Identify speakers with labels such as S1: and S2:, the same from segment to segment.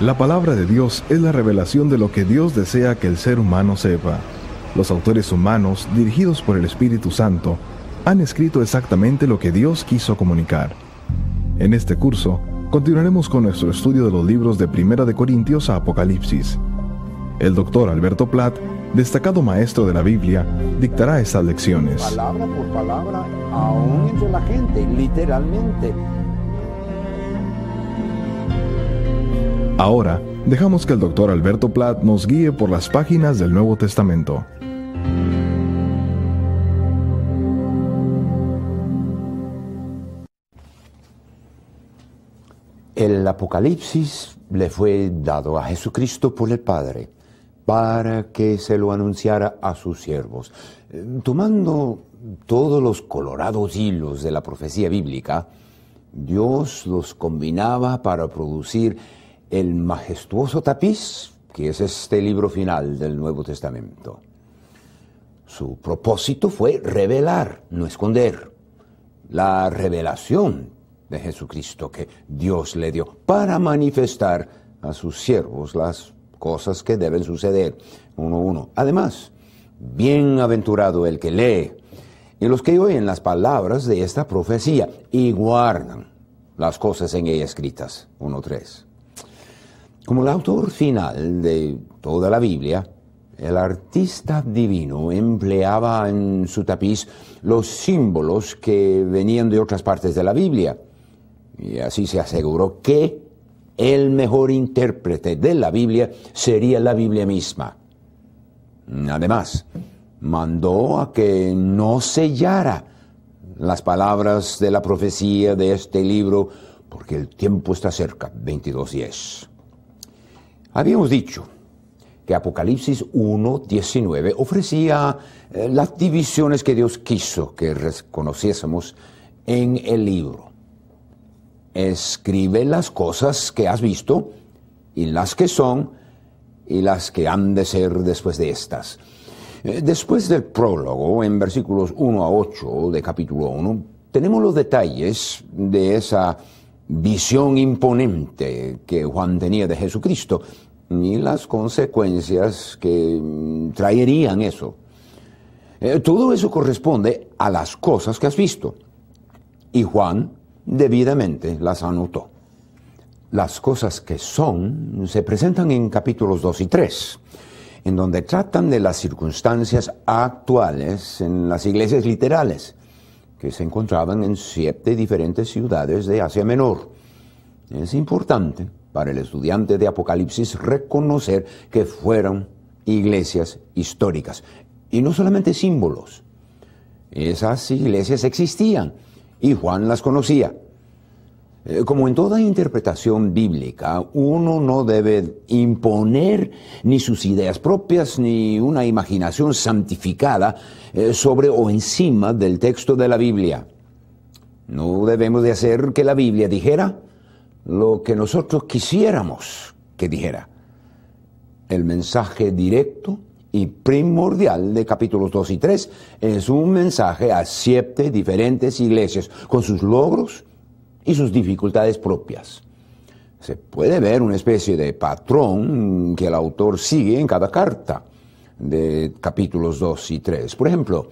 S1: La palabra de Dios es la revelación de lo que Dios desea que el ser humano sepa. Los autores humanos, dirigidos por el Espíritu Santo, han escrito exactamente lo que Dios quiso comunicar. En este curso, continuaremos con nuestro estudio de los libros de Primera de Corintios a Apocalipsis. El doctor Alberto Platt, destacado maestro de la Biblia, dictará estas lecciones.
S2: Palabra por palabra, entre la gente, literalmente
S1: Ahora, dejamos que el doctor Alberto Platt nos guíe por las páginas del Nuevo Testamento.
S2: El Apocalipsis le fue dado a Jesucristo por el Padre para que se lo anunciara a sus siervos. Tomando todos los colorados hilos de la profecía bíblica, Dios los combinaba para producir el majestuoso tapiz, que es este libro final del Nuevo Testamento. Su propósito fue revelar, no esconder, la revelación de Jesucristo que Dios le dio para manifestar a sus siervos las cosas que deben suceder. Uno, uno. Además, bienaventurado el que lee y los que oyen las palabras de esta profecía y guardan las cosas en ella escritas. 1.3. Como el autor final de toda la Biblia, el artista divino empleaba en su tapiz los símbolos que venían de otras partes de la Biblia. Y así se aseguró que el mejor intérprete de la Biblia sería la Biblia misma. Además, mandó a que no sellara las palabras de la profecía de este libro, porque el tiempo está cerca, 22.10. Habíamos dicho que Apocalipsis 1.19 ofrecía eh, las divisiones que Dios quiso que reconociésemos en el libro. Escribe las cosas que has visto y las que son y las que han de ser después de estas. Eh, después del prólogo, en versículos 1 a 8 de capítulo 1, tenemos los detalles de esa visión imponente que Juan tenía de Jesucristo ni las consecuencias que mm, traerían eso. Eh, todo eso corresponde a las cosas que has visto. Y Juan debidamente las anotó. Las cosas que son se presentan en capítulos 2 y 3, en donde tratan de las circunstancias actuales en las iglesias literales que se encontraban en siete diferentes ciudades de Asia Menor. Es importante para el estudiante de Apocalipsis reconocer que fueron iglesias históricas y no solamente símbolos. Esas iglesias existían y Juan las conocía. Eh, como en toda interpretación bíblica, uno no debe imponer ni sus ideas propias ni una imaginación santificada eh, sobre o encima del texto de la Biblia. No debemos de hacer que la Biblia dijera lo que nosotros quisiéramos que dijera. El mensaje directo y primordial de capítulos 2 y 3 es un mensaje a siete diferentes iglesias, con sus logros y sus dificultades propias. Se puede ver una especie de patrón que el autor sigue en cada carta de capítulos 2 y 3. Por ejemplo,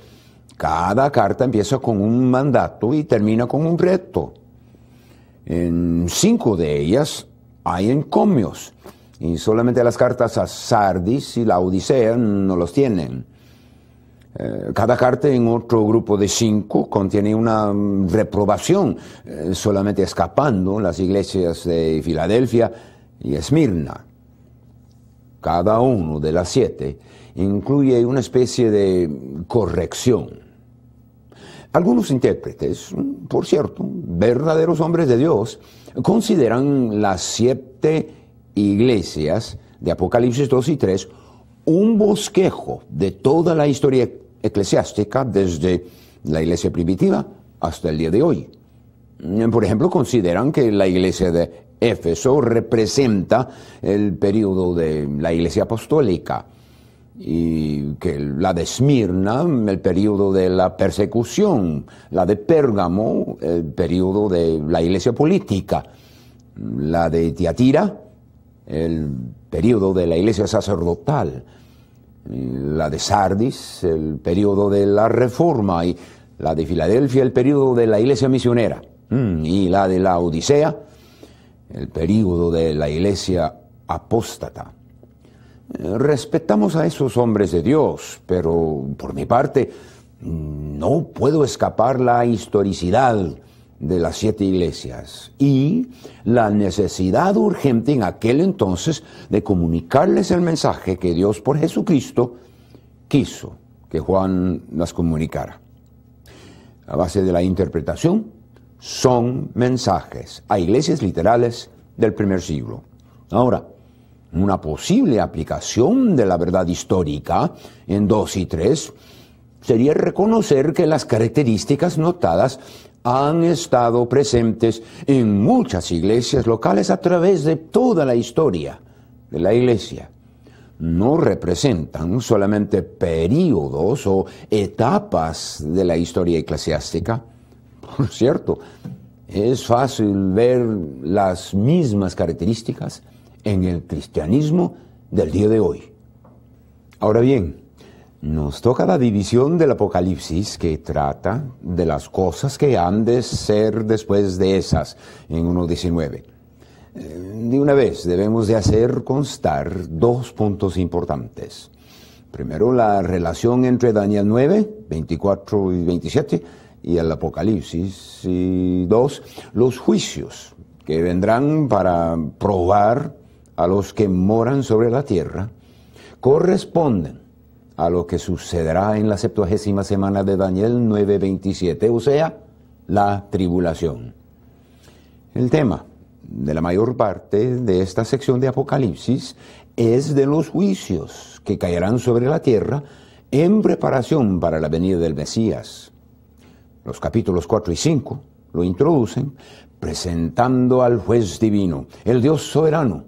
S2: cada carta empieza con un mandato y termina con un reto. En cinco de ellas hay encomios y solamente las cartas a Sardis y la Odisea no los tienen. Eh, cada carta en otro grupo de cinco contiene una mm, reprobación, eh, solamente escapando las iglesias de Filadelfia y Esmirna. Cada uno de las siete incluye una especie de corrección. Algunos intérpretes, por cierto, verdaderos hombres de Dios, consideran las siete iglesias de Apocalipsis 2 y 3 un bosquejo de toda la historia eclesiástica desde la iglesia primitiva hasta el día de hoy. Por ejemplo, consideran que la iglesia de Éfeso representa el periodo de la iglesia apostólica y que la de Esmirna, el periodo de la persecución, la de Pérgamo, el periodo de la iglesia política, la de Tiatira, el periodo de la iglesia sacerdotal, la de Sardis, el periodo de la Reforma, y la de Filadelfia, el periodo de la Iglesia Misionera, mm, y la de la Odisea, el periodo de la Iglesia Apóstata. Eh, respetamos a esos hombres de Dios, pero por mi parte mm, no puedo escapar la historicidad de las siete iglesias y la necesidad urgente en aquel entonces de comunicarles el mensaje que Dios por Jesucristo quiso que Juan las comunicara. A base de la interpretación son mensajes a iglesias literales del primer siglo. Ahora, una posible aplicación de la verdad histórica en 2 y 3 sería reconocer que las características notadas han estado presentes en muchas iglesias locales a través de toda la historia de la iglesia. No representan solamente periodos o etapas de la historia eclesiástica. Por cierto, es fácil ver las mismas características en el cristianismo del día de hoy. Ahora bien, nos toca la división del Apocalipsis que trata de las cosas que han de ser después de esas en 1.19. Eh, de una vez debemos de hacer constar dos puntos importantes. Primero, la relación entre Daniel 9, 24 y 27 y el Apocalipsis. Y dos, los juicios que vendrán para probar a los que moran sobre la tierra corresponden a lo que sucederá en la septuagésima semana de Daniel 9:27, o sea, la tribulación. El tema de la mayor parte de esta sección de Apocalipsis es de los juicios que caerán sobre la tierra en preparación para la venida del Mesías. Los capítulos 4 y 5 lo introducen presentando al juez divino, el Dios soberano,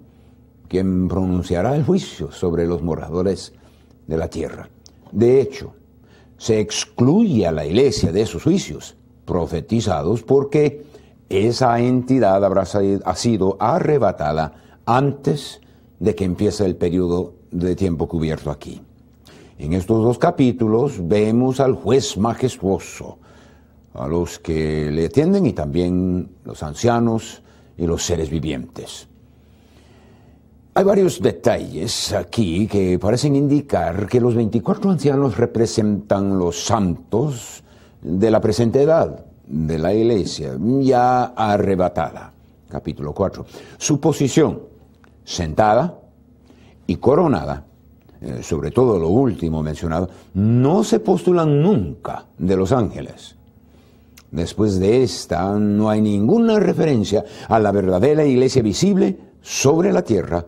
S2: quien pronunciará el juicio sobre los moradores de la tierra. De hecho, se excluye a la iglesia de esos juicios profetizados porque esa entidad habrá sido arrebatada antes de que empiece el periodo de tiempo cubierto aquí. En estos dos capítulos vemos al juez majestuoso, a los que le atienden y también los ancianos y los seres vivientes. Hay varios detalles aquí que parecen indicar que los 24 ancianos representan los santos de la presente edad de la iglesia, ya arrebatada. Capítulo 4. Su posición, sentada y coronada, eh, sobre todo lo último mencionado, no se postulan nunca de los ángeles. Después de esta, no hay ninguna referencia a la verdadera iglesia visible sobre la tierra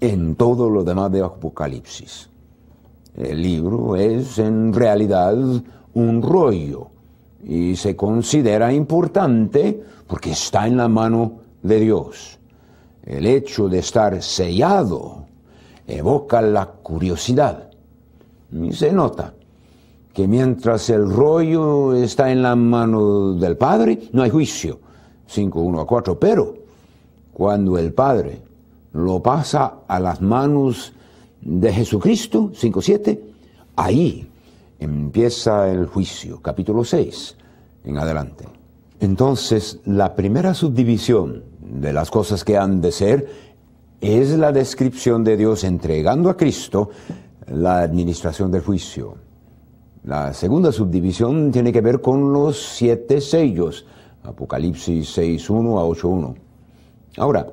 S2: en todo lo demás de Apocalipsis. El libro es en realidad un rollo y se considera importante porque está en la mano de Dios. El hecho de estar sellado evoca la curiosidad y se nota que mientras el rollo está en la mano del Padre, no hay juicio, 1 a 4, pero cuando el Padre lo pasa a las manos de Jesucristo, 5.7, ahí empieza el juicio, capítulo 6, en adelante. Entonces, la primera subdivisión de las cosas que han de ser es la descripción de Dios entregando a Cristo la administración del juicio. La segunda subdivisión tiene que ver con los siete sellos, Apocalipsis 6.1 a 8.1. Ahora,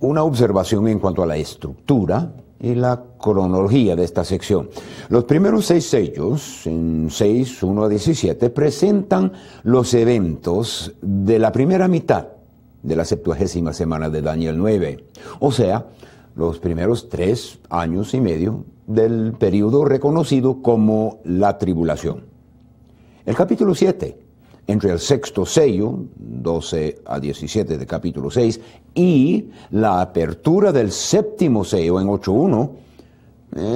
S2: una observación en cuanto a la estructura y la cronología de esta sección. Los primeros seis sellos, en 6, 1 a 17, presentan los eventos de la primera mitad de la septuagésima semana de Daniel 9, o sea, los primeros tres años y medio del periodo reconocido como la tribulación. El capítulo 7 entre el sexto sello, 12 a 17 de capítulo 6, y la apertura del séptimo sello en 8.1,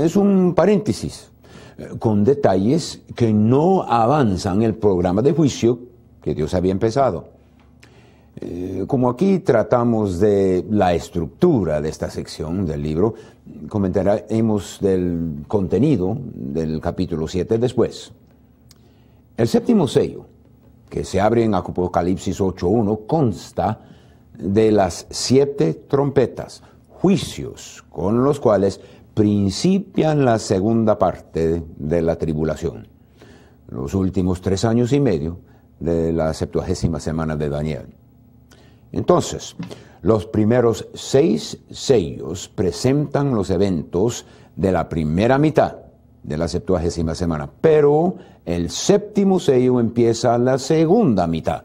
S2: es un paréntesis, eh, con detalles que no avanzan el programa de juicio que Dios había empezado. Eh, como aquí tratamos de la estructura de esta sección del libro, comentaremos del contenido del capítulo 7 después. El séptimo sello que se abre en Apocalipsis 8.1 consta de las siete trompetas, juicios con los cuales principian la segunda parte de la tribulación, los últimos tres años y medio de la septuagésima semana de Daniel. Entonces, los primeros seis sellos presentan los eventos de la primera mitad de la septuagésima semana, pero el séptimo sello empieza la segunda mitad.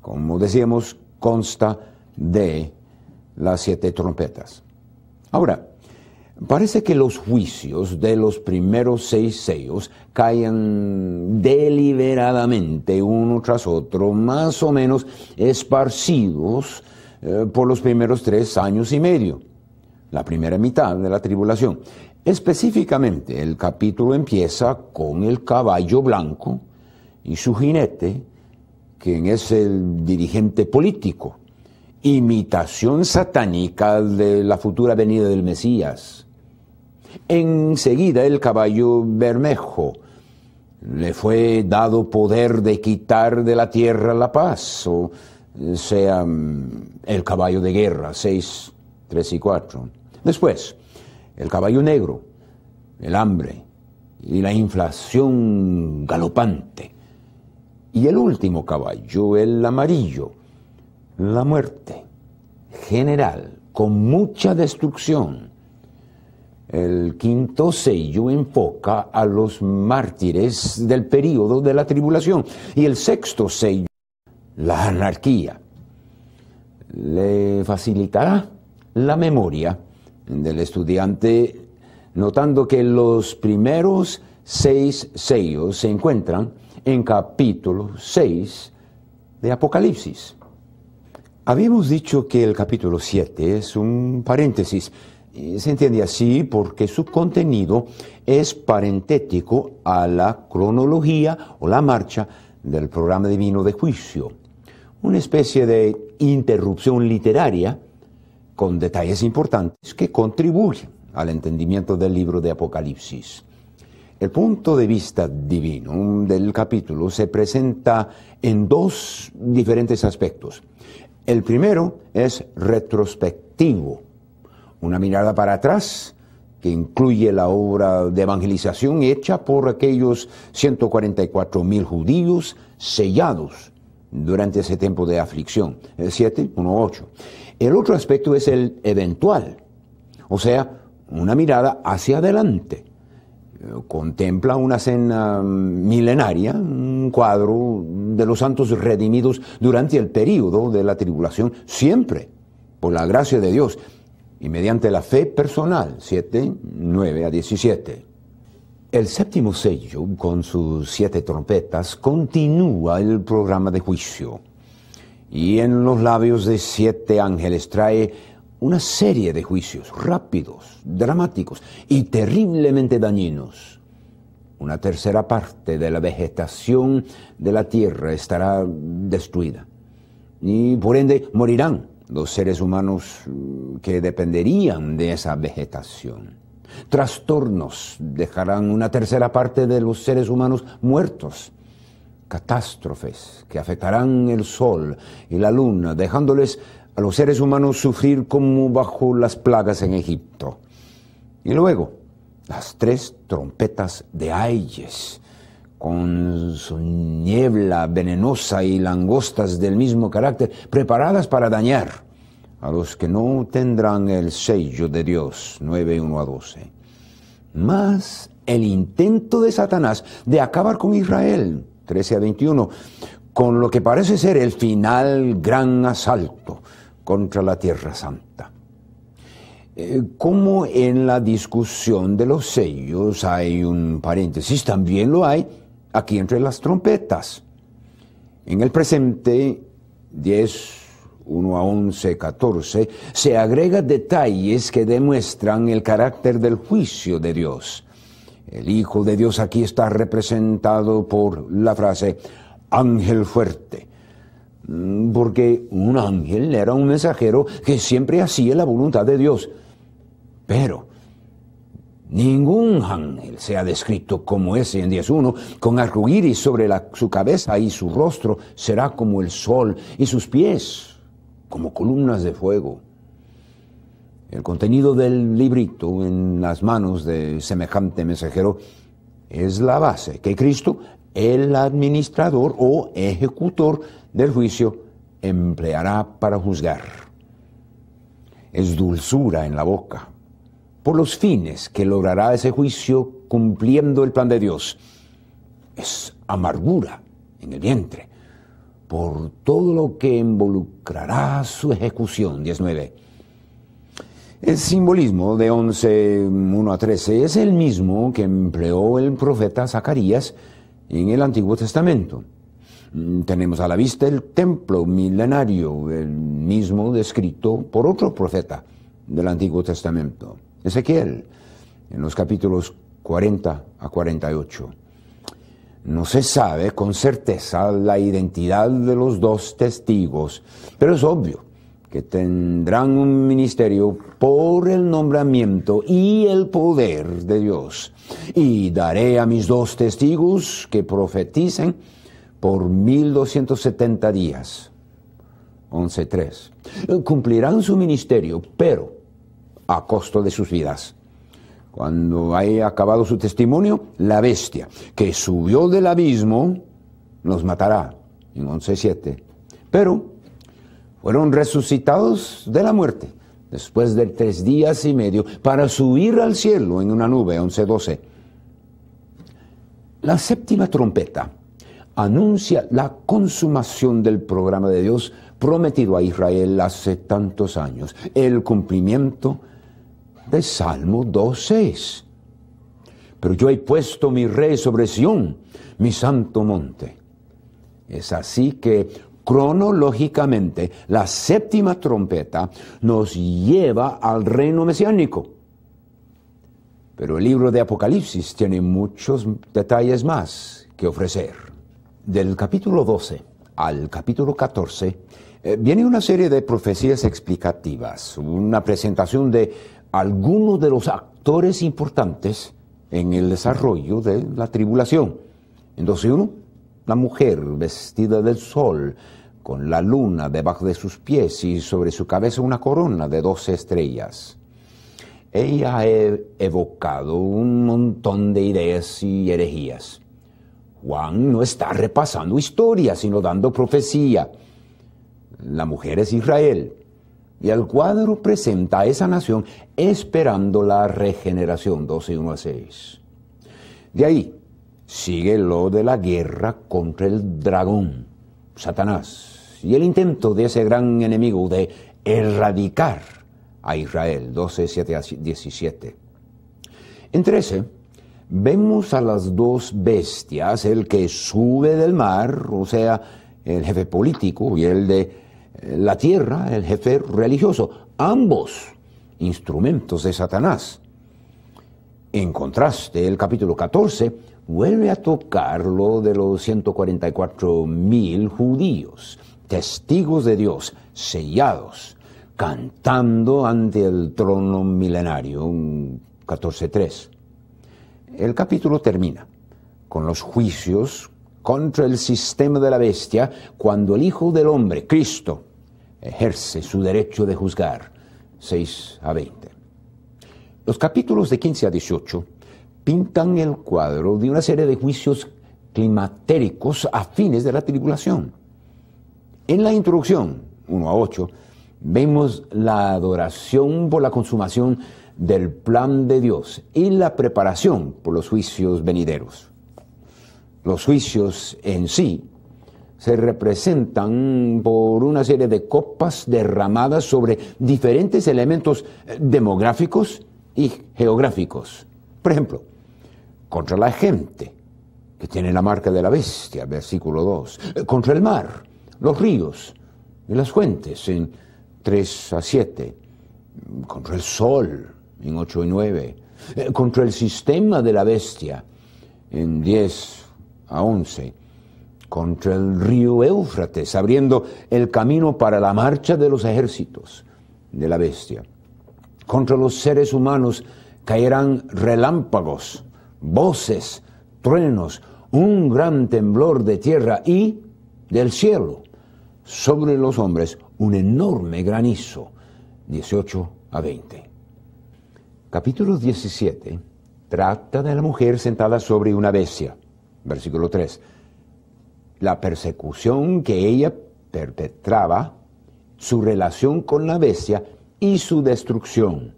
S2: Como decíamos, consta de las siete trompetas. Ahora, parece que los juicios de los primeros seis sellos caen deliberadamente uno tras otro, más o menos esparcidos eh, por los primeros tres años y medio, la primera mitad de la tribulación. Específicamente, el capítulo empieza con el caballo blanco y su jinete, quien es el dirigente político, imitación satánica de la futura venida del Mesías. Enseguida el caballo bermejo le fue dado poder de quitar de la tierra la paz, o sea, el caballo de guerra, 6, 3 y 4. Después, el caballo negro, el hambre y la inflación galopante. Y el último caballo, el amarillo, la muerte general, con mucha destrucción. El quinto sello enfoca a los mártires del período de la tribulación y el sexto sello, la anarquía. Le facilitará la memoria del estudiante, notando que los primeros seis sellos se encuentran en capítulo 6 de Apocalipsis. Habíamos dicho que el capítulo 7 es un paréntesis. Se entiende así porque su contenido es parentético a la cronología o la marcha del programa divino de juicio, una especie de interrupción literaria con detalles importantes que contribuyen al entendimiento del libro de Apocalipsis. El punto de vista divino del capítulo se presenta en dos diferentes aspectos. El primero es retrospectivo, una mirada para atrás que incluye la obra de evangelización hecha por aquellos 144 mil judíos sellados durante ese tiempo de aflicción, 7, 1, 8. El otro aspecto es el eventual, o sea, una mirada hacia adelante. Contempla una cena milenaria, un cuadro de los santos redimidos durante el período de la tribulación, siempre, por la gracia de Dios, y mediante la fe personal, 7, 9 a 17. El séptimo sello, con sus siete trompetas, continúa el programa de juicio y en los labios de siete ángeles trae una serie de juicios rápidos, dramáticos y terriblemente dañinos. Una tercera parte de la vegetación de la tierra estará destruida y por ende morirán los seres humanos mm, que dependerían de esa vegetación. Trastornos dejarán una tercera parte de los seres humanos muertos catástrofes que afectarán el Sol y la Luna, dejándoles a los seres humanos sufrir como bajo las plagas en Egipto. Y luego, las tres trompetas de Ayes, con su niebla venenosa y langostas del mismo carácter, preparadas para dañar a los que no tendrán el sello de Dios, 9, 1 a 12. Más el intento de Satanás de acabar con Israel, 13 a 21, con lo que parece ser el final gran asalto contra la Tierra Santa. Eh, como en la discusión de los sellos hay un paréntesis, también lo hay aquí entre las trompetas. En el presente 10, 1 a 11, 14, se agrega detalles que demuestran el carácter del juicio de Dios. El Hijo de Dios aquí está representado por la frase ángel fuerte, mm, porque un ángel era un mensajero que siempre hacía la voluntad de Dios. Pero ningún ángel se ha descrito como ese en 10.1, con iris sobre su cabeza y su rostro será como el sol y sus pies como columnas de fuego. El contenido del librito en las manos de semejante mensajero es la base que Cristo, el administrador o ejecutor del juicio, empleará para juzgar. Es dulzura en la boca, por los fines que logrará ese juicio cumpliendo el plan de Dios. Es amargura en el vientre, por todo lo que involucrará su ejecución. 19. El simbolismo de 11, 1 a 13 es el mismo que empleó el profeta Zacarías en el Antiguo Testamento. Mm, tenemos a la vista el templo milenario, el mismo descrito por otro profeta del Antiguo Testamento, Ezequiel, en los capítulos 40 a 48. No se sabe con certeza la identidad de los dos testigos, pero es obvio que tendrán un ministerio por el nombramiento y el poder de Dios. Y daré a mis dos testigos que profeticen por mil 1270 días. 11.3. Cumplirán su ministerio, pero a costo de sus vidas. Cuando haya acabado su testimonio, la bestia que subió del abismo nos matará. En 11.7. Pero fueron resucitados de la muerte después de tres días y medio para subir al cielo en una nube, 11-12. La séptima trompeta anuncia la consumación del programa de Dios prometido a Israel hace tantos años, el cumplimiento de Salmo 2.6. Pero yo he puesto mi rey sobre Sión, mi santo monte. Es así que cronológicamente, la séptima trompeta nos lleva al reino mesiánico. Pero el libro de Apocalipsis tiene muchos detalles más que ofrecer. Del capítulo 12 al capítulo 14 eh, viene una serie de profecías explicativas, una presentación de algunos de los actores importantes en el desarrollo de la tribulación. En 12.1, la mujer vestida del sol, con la luna debajo de sus pies y sobre su cabeza una corona de doce estrellas. Ella ha e-, evocado un montón de ideas y herejías. Juan no está repasando historia, sino dando profecía. La mujer es Israel. Y el cuadro presenta a esa nación esperando la regeneración, 12 a 6. De ahí sigue lo de la guerra contra el dragón Satanás y el intento de ese gran enemigo de erradicar a Israel, 12, 7 17. En 13, vemos a las dos bestias, el que sube del mar, o sea, el jefe político, y el de eh, la tierra, el jefe religioso, ambos instrumentos de Satanás. En contraste, el capítulo 14 vuelve a tocar lo de los 144.000 mil judíos, testigos de Dios, sellados, cantando ante el trono milenario, 14.3. El capítulo termina con los juicios contra el sistema de la bestia cuando el Hijo del Hombre, Cristo, ejerce su derecho de juzgar, 6 a 20. Los capítulos de 15 a 18 pintan el cuadro de una serie de juicios climatéricos fines de la tribulación. En la introducción, 1 a 8, vemos la adoración por la consumación del plan de Dios y la preparación por los juicios venideros. Los juicios en sí se representan por una serie de copas derramadas sobre diferentes elementos demográficos y geográficos. Por ejemplo, contra la gente, que tiene la marca de la bestia, versículo 2, eh, contra el mar, los ríos y las fuentes, en 3 a 7, contra el sol, en 8 y 9, eh, contra el sistema de la bestia, en 10 a 11, contra el río Éufrates, abriendo el camino para la marcha de los ejércitos de la bestia. Contra los seres humanos caerán relámpagos voces, truenos, un gran temblor de tierra y del cielo. Sobre los hombres un enorme granizo, 18 a 20. Capítulo 17 trata de la mujer sentada sobre una bestia, versículo 3. La persecución que ella perpetraba, su relación con la bestia y su destrucción.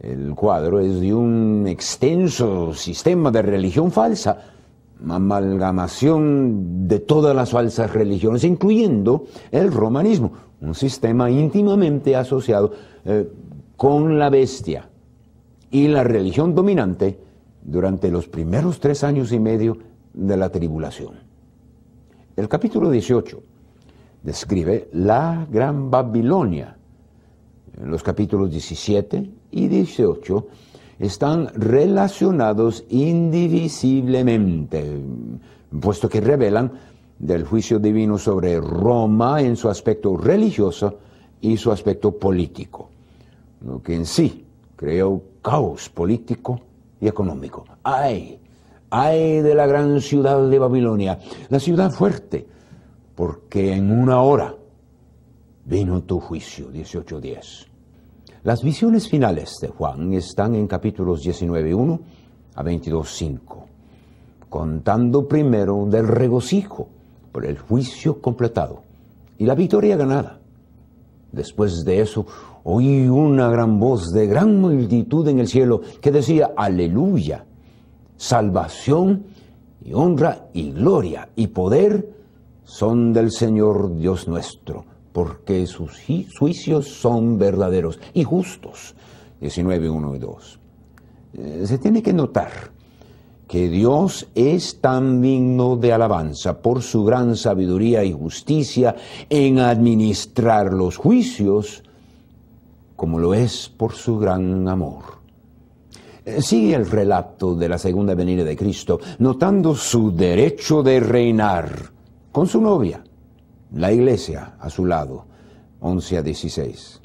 S2: El cuadro es de un extenso sistema de religión falsa, amalgamación de todas las falsas religiones, incluyendo el romanismo, un sistema íntimamente asociado eh, con la bestia y la religión dominante durante los primeros tres años y medio de la tribulación. El capítulo 18 describe la Gran Babilonia. En los capítulos 17, y 18 están relacionados indivisiblemente, puesto que revelan del juicio divino sobre Roma en su aspecto religioso y su aspecto político, lo que en sí creó caos político y económico. ¡Ay! ¡Ay de la gran ciudad de Babilonia! La ciudad fuerte, porque en una hora vino tu juicio, 1810. Las visiones finales de Juan están en capítulos 19.1 a 22.5, contando primero del regocijo por el juicio completado y la victoria ganada. Después de eso, oí una gran voz de gran multitud en el cielo que decía, aleluya, salvación y honra y gloria y poder son del Señor Dios nuestro porque sus juicios son verdaderos y justos. 19, 1 y 2. Eh, se tiene que notar que Dios es tan digno de alabanza por su gran sabiduría y justicia en administrar los juicios, como lo es por su gran amor. Eh, sigue el relato de la segunda venida de Cristo, notando su derecho de reinar con su novia la iglesia a su lado, 11 a 16.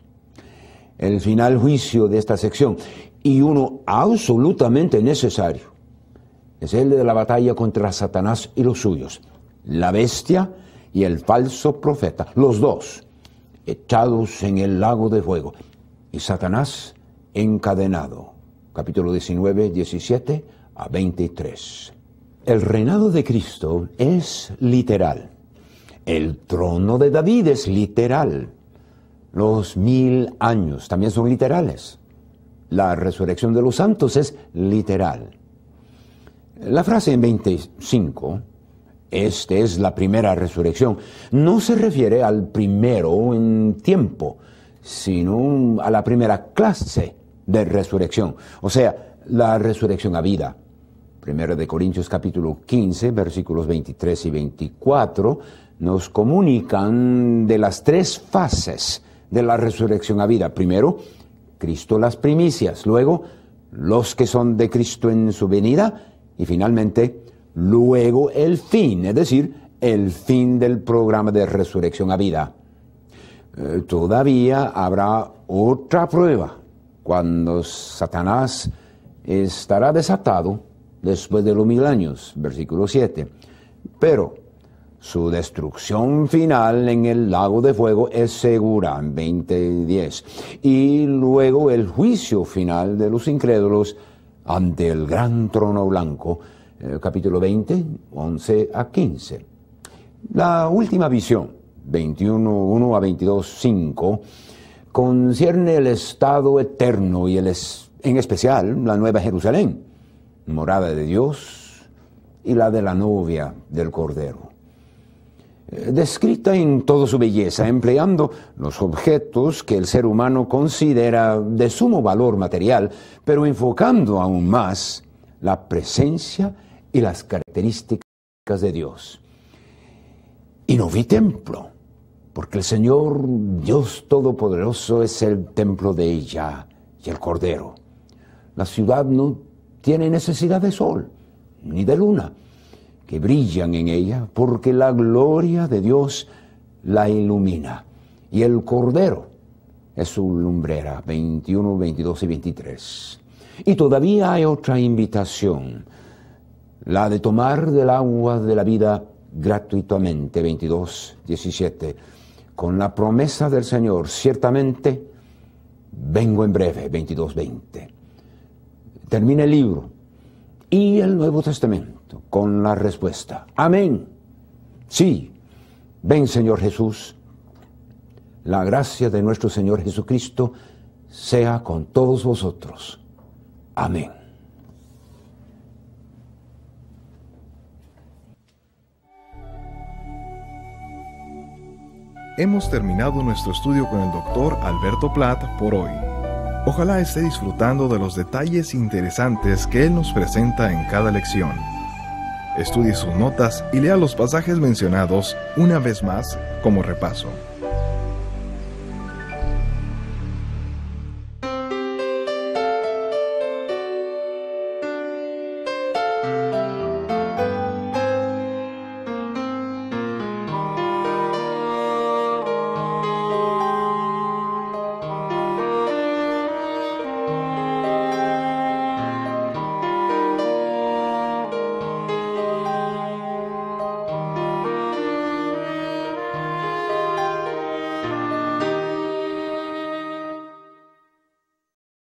S2: El final juicio de esta sección, y uno absolutamente necesario, es el de la batalla contra Satanás y los suyos, la bestia y el falso profeta, los dos, echados en el lago de fuego, y Satanás encadenado. Capítulo 19, 17 a 23. El reinado de Cristo es literal el trono de David es literal. Los mil años también son literales. La resurrección de los santos es literal. La frase en 25, esta es la primera resurrección, no se refiere al primero en tiempo, sino a la primera clase de resurrección, o sea, la resurrección a vida. Primero de Corintios capítulo 15, versículos 23 y 24 nos comunican de las tres fases de la resurrección a vida. Primero, Cristo las primicias, luego, los que son de Cristo en su venida y finalmente, luego el fin, es decir, el fin del programa de resurrección a vida. Eh, todavía habrá otra prueba cuando Satanás estará desatado después de los mil años, versículo 7. Pero su destrucción final en el lago de fuego es segura en 2010. Y luego el juicio final de los incrédulos ante el gran trono blanco, eh, capítulo 20, 11 a 15. La última visión, 21, 1 a 22, 5, concierne el estado eterno y el en especial la nueva Jerusalén, morada de Dios y la de la novia del Cordero descrita en toda su belleza, empleando los objetos que el ser humano considera de sumo valor material, pero enfocando aún más la presencia y las características de Dios. Y no vi templo, porque el Señor Dios Todopoderoso es el templo de ella y el Cordero. La ciudad no tiene necesidad de sol ni de luna que brillan en ella, porque la gloria de Dios la ilumina. Y el Cordero es su lumbrera, 21, 22 y 23. Y todavía hay otra invitación, la de tomar del agua de la vida gratuitamente, 22, 17, con la promesa del Señor, ciertamente, vengo en breve, 22, 20. Termina el libro y el Nuevo Testamento con la respuesta. Amén. Sí. Ven Señor Jesús. La gracia de nuestro Señor Jesucristo sea con todos vosotros. Amén.
S1: Hemos terminado nuestro estudio con el doctor Alberto Platt por hoy. Ojalá esté disfrutando de los detalles interesantes que él nos presenta en cada lección estudie sus notas y lea los pasajes mencionados una vez más como repaso.